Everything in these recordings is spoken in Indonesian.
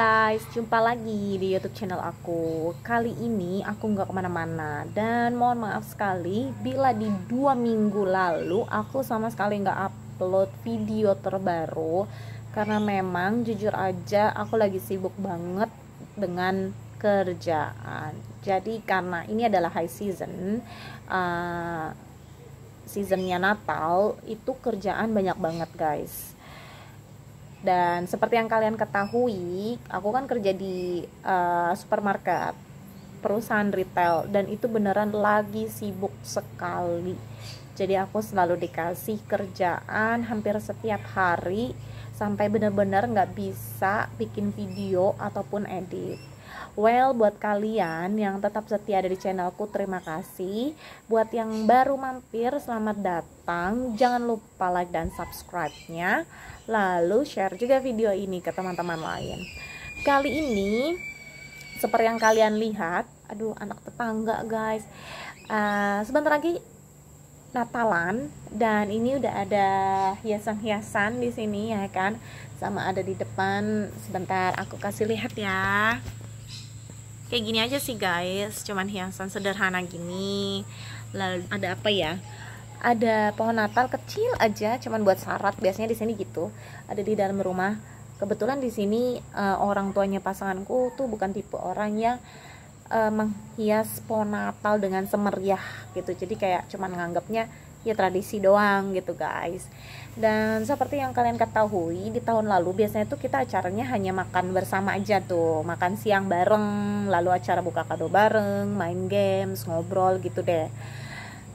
guys, jumpa lagi di YouTube channel aku. Kali ini aku nggak kemana-mana dan mohon maaf sekali bila di dua minggu lalu aku sama sekali nggak upload video terbaru karena memang jujur aja aku lagi sibuk banget dengan kerjaan. Jadi karena ini adalah high season, uh, seasonnya Natal itu kerjaan banyak banget guys dan seperti yang kalian ketahui, aku kan kerja di uh, supermarket, perusahaan retail, dan itu beneran lagi sibuk sekali. Jadi aku selalu dikasih kerjaan hampir setiap hari sampai benar-benar nggak bisa bikin video ataupun edit. Well, buat kalian yang tetap setia dari channelku, terima kasih. Buat yang baru mampir, selamat datang. Jangan lupa like dan subscribe-nya. Lalu share juga video ini ke teman-teman lain. Kali ini, seperti yang kalian lihat, aduh anak tetangga guys. Uh, sebentar lagi Natalan dan ini udah ada hiasan-hiasan di sini ya kan sama ada di depan sebentar aku kasih lihat ya kayak gini aja sih guys cuman hiasan sederhana gini lalu ada apa ya ada pohon Natal kecil aja cuman buat syarat biasanya di sini gitu ada di dalam rumah kebetulan di sini eh, orang tuanya pasanganku tuh bukan tipe orang yang uh, menghias pohon Natal dengan semeriah gitu jadi kayak cuman nganggapnya ya tradisi doang gitu guys dan seperti yang kalian ketahui di tahun lalu biasanya tuh kita acaranya hanya makan bersama aja tuh makan siang bareng lalu acara buka kado bareng main games ngobrol gitu deh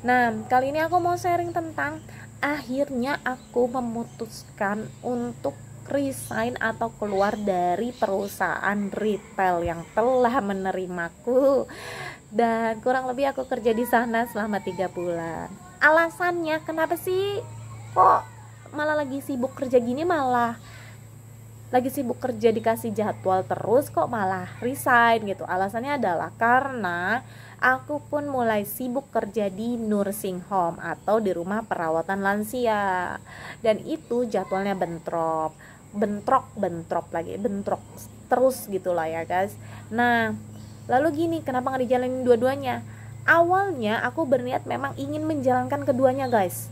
nah kali ini aku mau sharing tentang akhirnya aku memutuskan untuk resign atau keluar dari perusahaan retail yang telah menerimaku dan kurang lebih aku kerja di sana selama tiga bulan alasannya kenapa sih kok malah lagi sibuk kerja gini malah lagi sibuk kerja dikasih jadwal terus kok malah resign gitu alasannya adalah karena aku pun mulai sibuk kerja di nursing home atau di rumah perawatan lansia dan itu jadwalnya bentrok bentrok bentrok lagi bentrok terus gitulah ya guys nah lalu gini kenapa nggak dijalanin dua-duanya awalnya aku berniat memang ingin menjalankan keduanya guys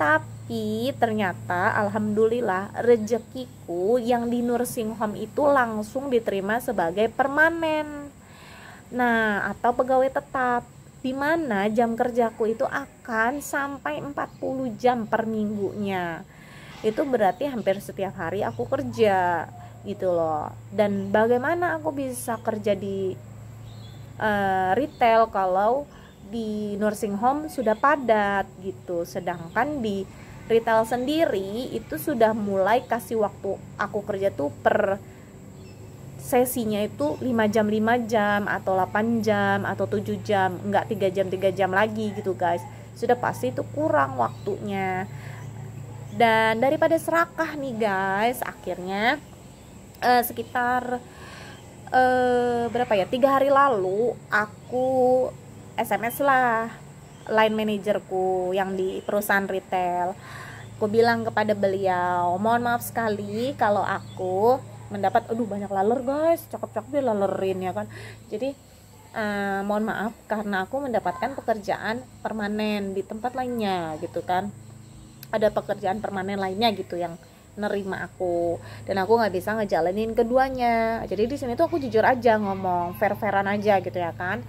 tapi ternyata alhamdulillah rezekiku yang di nursing home itu langsung diterima sebagai permanen nah atau pegawai tetap di mana jam kerjaku itu akan sampai 40 jam per minggunya itu berarti hampir setiap hari aku kerja gitu loh dan bagaimana aku bisa kerja di uh, retail kalau di nursing home sudah padat gitu sedangkan di retail sendiri itu sudah mulai kasih waktu aku kerja tuh per sesinya itu 5 jam 5 jam atau 8 jam atau 7 jam enggak 3 jam 3 jam lagi gitu guys sudah pasti itu kurang waktunya dan daripada serakah nih guys akhirnya uh, sekitar uh, berapa ya tiga hari lalu aku sms lah line manajerku yang di perusahaan retail aku bilang kepada beliau mohon maaf sekali kalau aku mendapat aduh banyak laler guys cakep-cakep dia lalerin ya kan jadi uh, mohon maaf karena aku mendapatkan pekerjaan permanen di tempat lainnya gitu kan ada pekerjaan permanen lainnya gitu yang nerima aku dan aku nggak bisa ngejalanin keduanya jadi di sini tuh aku jujur aja ngomong fair fairan aja gitu ya kan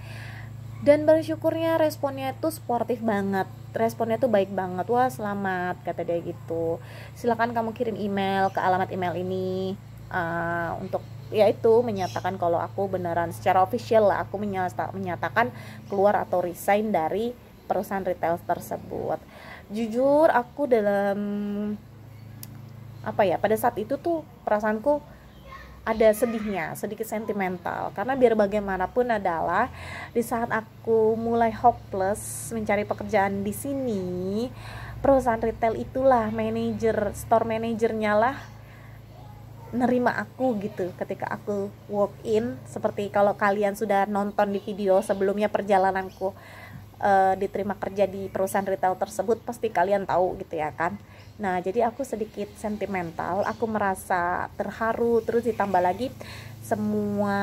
dan bersyukurnya responnya tuh sportif banget responnya tuh baik banget wah selamat kata dia gitu silakan kamu kirim email ke alamat email ini uh, untuk yaitu menyatakan kalau aku beneran secara official lah aku menyatakan keluar atau resign dari perusahaan retail tersebut jujur aku dalam apa ya pada saat itu tuh perasaanku ada sedihnya sedikit sentimental karena biar bagaimanapun adalah di saat aku mulai hopeless mencari pekerjaan di sini perusahaan retail itulah manajer store manajernya lah nerima aku gitu ketika aku walk in seperti kalau kalian sudah nonton di video sebelumnya perjalananku uh, diterima kerja di perusahaan retail tersebut pasti kalian tahu gitu ya kan nah jadi aku sedikit sentimental aku merasa terharu terus ditambah lagi semua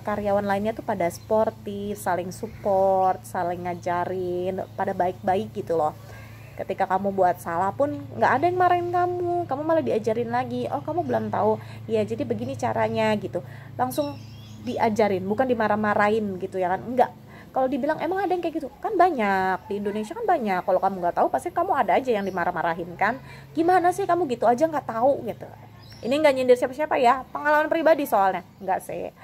karyawan lainnya tuh pada sportif saling support saling ngajarin pada baik-baik gitu loh ketika kamu buat salah pun nggak ada yang marahin kamu kamu malah diajarin lagi oh kamu belum tahu ya jadi begini caranya gitu langsung diajarin bukan dimarah-marahin gitu ya kan enggak kalau dibilang emang ada yang kayak gitu kan banyak di Indonesia kan banyak kalau kamu nggak tahu pasti kamu ada aja yang dimarah-marahin kan gimana sih kamu gitu aja nggak tahu gitu ini nggak nyindir siapa-siapa ya pengalaman pribadi soalnya nggak sih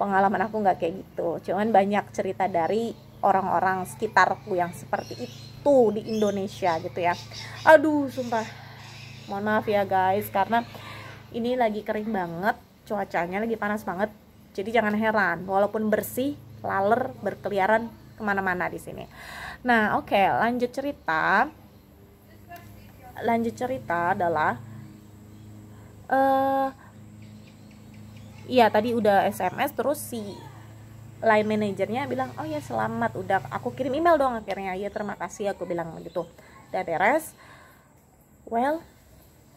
pengalaman aku nggak kayak gitu cuman banyak cerita dari orang-orang sekitarku yang seperti itu di Indonesia gitu ya aduh sumpah mohon maaf ya guys karena ini lagi kering banget cuacanya lagi panas banget jadi jangan heran walaupun bersih laler berkeliaran kemana-mana di sini. Nah, oke, okay, lanjut cerita. Lanjut cerita adalah eh, iya uh, tadi udah SMS terus si line manajernya bilang oh ya selamat udah aku kirim email dong akhirnya ya terima kasih aku bilang gitu, udah beres well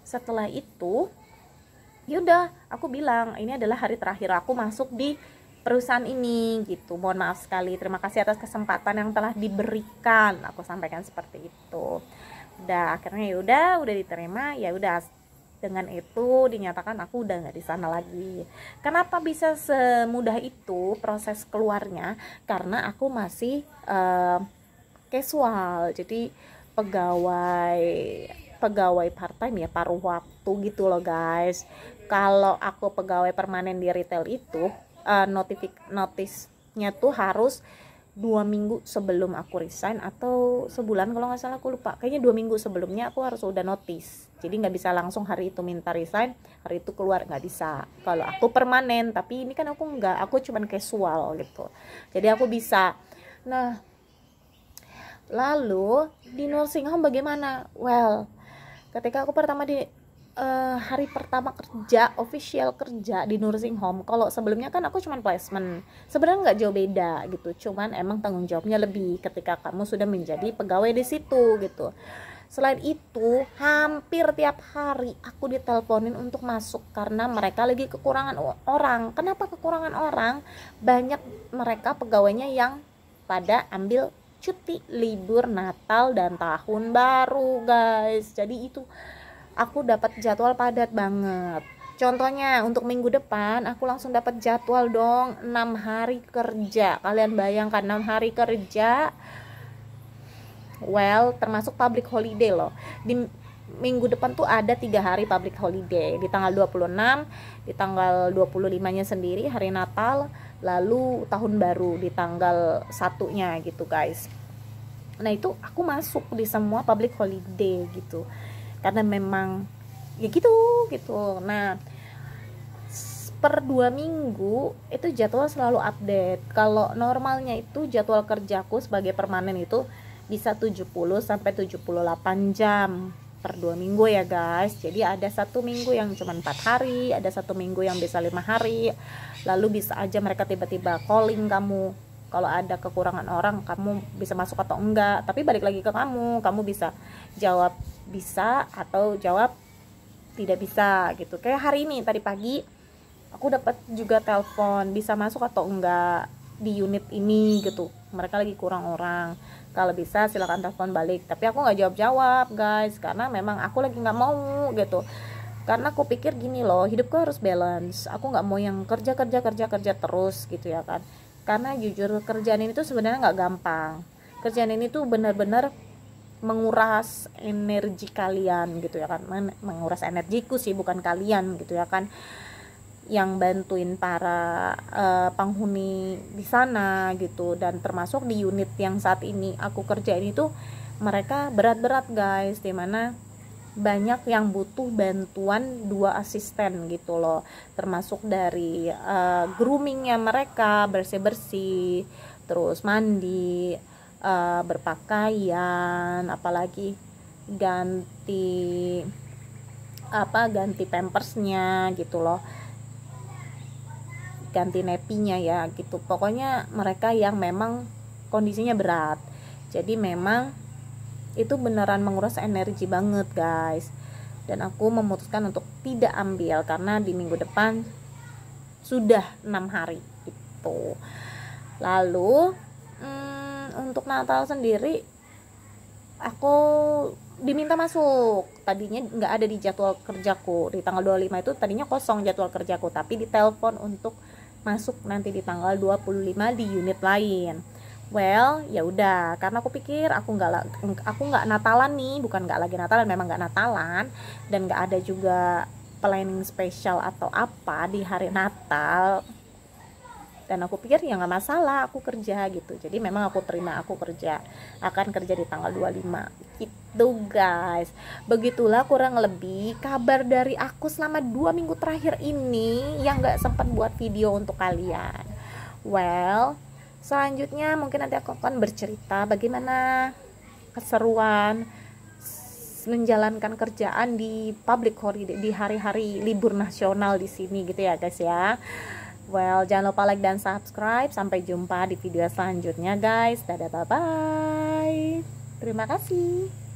setelah itu yaudah aku bilang ini adalah hari terakhir aku masuk di perusahaan ini gitu. Mohon maaf sekali. Terima kasih atas kesempatan yang telah diberikan. Aku sampaikan seperti itu. Udah akhirnya ya udah udah diterima, ya udah dengan itu dinyatakan aku udah nggak di sana lagi. Kenapa bisa semudah itu proses keluarnya? Karena aku masih uh, casual. Jadi pegawai pegawai part time ya paruh waktu gitu loh guys. Kalau aku pegawai permanen di retail itu uh, notifik notisnya tuh harus dua minggu sebelum aku resign atau sebulan kalau nggak salah aku lupa kayaknya dua minggu sebelumnya aku harus udah notice jadi nggak bisa langsung hari itu minta resign hari itu keluar nggak bisa kalau aku permanen tapi ini kan aku nggak aku cuman casual gitu jadi aku bisa nah lalu di nursing home bagaimana well ketika aku pertama di uh, hari pertama kerja official kerja di nursing home kalau sebelumnya kan aku cuman placement sebenarnya nggak jauh beda gitu cuman emang tanggung jawabnya lebih ketika kamu sudah menjadi pegawai di situ gitu Selain itu, hampir tiap hari aku diteleponin untuk masuk karena mereka lagi kekurangan orang. Kenapa kekurangan orang? Banyak mereka pegawainya yang pada ambil cuti libur Natal dan tahun baru, guys. Jadi itu aku dapat jadwal padat banget Contohnya untuk minggu depan aku langsung dapat jadwal dong 6 hari kerja. Kalian bayangkan 6 hari kerja well termasuk public holiday loh. Di minggu depan tuh ada 3 hari public holiday di tanggal 26 di tanggal 25 nya sendiri hari Natal lalu tahun baru di tanggal satunya gitu guys nah itu aku masuk di semua public holiday gitu karena memang ya gitu gitu nah per dua minggu itu jadwal selalu update kalau normalnya itu jadwal kerjaku sebagai permanen itu bisa 70 sampai 78 jam per dua minggu ya guys jadi ada satu minggu yang cuma empat hari ada satu minggu yang bisa lima hari lalu bisa aja mereka tiba-tiba calling kamu kalau ada kekurangan orang kamu bisa masuk atau enggak tapi balik lagi ke kamu kamu bisa jawab bisa atau jawab tidak bisa gitu kayak hari ini tadi pagi aku dapat juga telepon bisa masuk atau enggak di unit ini gitu mereka lagi kurang orang kalau bisa silahkan telepon balik tapi aku nggak jawab jawab guys karena memang aku lagi nggak mau gitu karena aku pikir gini loh hidupku harus balance aku nggak mau yang kerja kerja kerja kerja terus gitu ya kan karena jujur kerjaan ini tuh sebenarnya nggak gampang kerjaan ini tuh benar-benar menguras energi kalian gitu ya kan menguras energiku sih bukan kalian gitu ya kan yang bantuin para uh, penghuni di sana gitu dan termasuk di unit yang saat ini aku kerjain itu mereka berat-berat guys dimana banyak yang butuh bantuan dua asisten gitu loh termasuk dari uh, groomingnya mereka bersih-bersih terus mandi uh, berpakaian apalagi ganti apa ganti pampersnya gitu loh ganti nepinya ya gitu pokoknya mereka yang memang kondisinya berat jadi memang itu beneran menguras energi banget guys dan aku memutuskan untuk tidak ambil karena di minggu depan sudah enam hari itu lalu hmm, untuk Natal sendiri aku diminta masuk tadinya nggak ada di jadwal kerjaku di tanggal 25 itu tadinya kosong jadwal kerjaku tapi ditelepon untuk masuk nanti di tanggal 25 di unit lain well ya udah karena aku pikir aku nggak aku nggak Natalan nih bukan nggak lagi Natalan memang nggak Natalan dan nggak ada juga planning spesial atau apa di hari Natal dan aku pikir ya nggak masalah aku kerja gitu jadi memang aku terima aku kerja akan kerja di tanggal 25 itu guys begitulah kurang lebih kabar dari aku selama dua minggu terakhir ini yang nggak sempat buat video untuk kalian well selanjutnya mungkin nanti aku akan bercerita bagaimana keseruan menjalankan kerjaan di public holiday di hari-hari libur nasional di sini gitu ya guys ya Well, jangan lupa like dan subscribe. Sampai jumpa di video selanjutnya, guys. Dadah, bye-bye. Terima kasih.